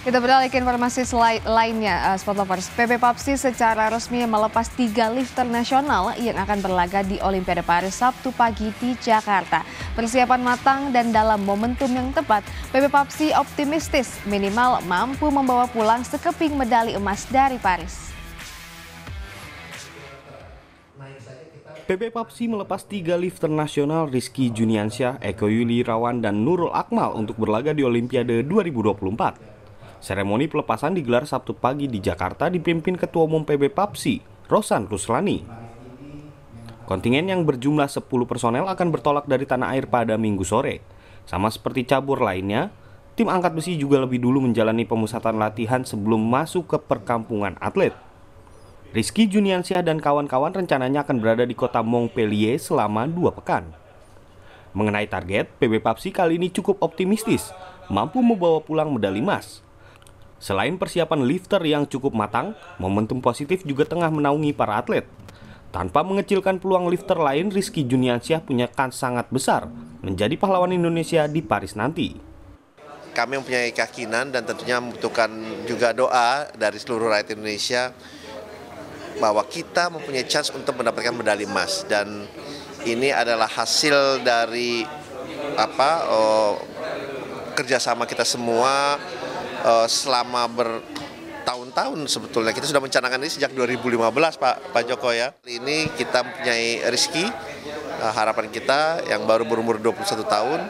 Kita beralih ke informasi lainnya, eh, Sport Lovers. PP Papsi secara resmi melepas tiga lifter nasional yang akan berlaga di Olimpiade Paris Sabtu pagi di Jakarta. Persiapan matang dan dalam momentum yang tepat, PP Papsi optimistis minimal mampu membawa pulang sekeping medali emas dari Paris. PP Papsi melepas tiga lifter nasional Rizky Juniansyah, Eko Yuli Rawan, dan Nurul Akmal untuk berlaga di Olimpiade 2024. Seremoni pelepasan digelar Sabtu pagi di Jakarta dipimpin Ketua Umum PB Papsi, Rosan Ruslani. Kontingen yang berjumlah 10 personel akan bertolak dari tanah air pada minggu sore. Sama seperti cabur lainnya, tim angkat besi juga lebih dulu menjalani pemusatan latihan sebelum masuk ke perkampungan atlet. Rizky Juniansyah dan kawan-kawan rencananya akan berada di kota Montpellier selama dua pekan. Mengenai target, PB Papsi kali ini cukup optimistis, mampu membawa pulang medali emas. Selain persiapan lifter yang cukup matang, momentum positif juga tengah menaungi para atlet. Tanpa mengecilkan peluang lifter lain, Rizky Juniansyah punya kans sangat besar menjadi pahlawan Indonesia di Paris nanti. Kami mempunyai keyakinan dan tentunya membutuhkan juga doa dari seluruh rakyat Indonesia bahwa kita mempunyai chance untuk mendapatkan medali emas dan ini adalah hasil dari apa oh, kerjasama kita semua uh, selama bertahun-tahun sebetulnya kita sudah mencanangkan ini sejak 2015 Pak Pak Joko ya. Ini kita mempunyai Rizky uh, harapan kita yang baru berumur 21 tahun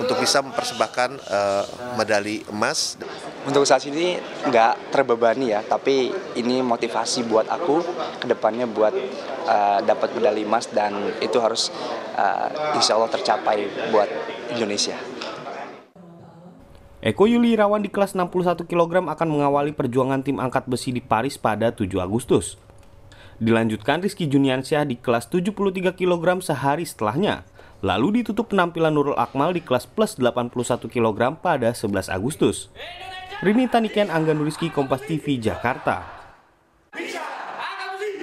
untuk bisa mempersembahkan uh, medali emas. Untuk saat ini nggak terbebani ya, tapi ini motivasi buat aku kedepannya buat uh, dapat medali emas dan itu harus uh, insya Allah tercapai buat Indonesia. Eko Yuli Irawan di kelas 61 kg akan mengawali perjuangan tim angkat besi di Paris pada 7 Agustus. Dilanjutkan Rizky Juniansyah di kelas 73 kg sehari setelahnya. Lalu ditutup penampilan Nurul Akmal di kelas plus 81 kg pada 11 Agustus. Rini Taniken Angga Nuriski Kompas TV Jakarta.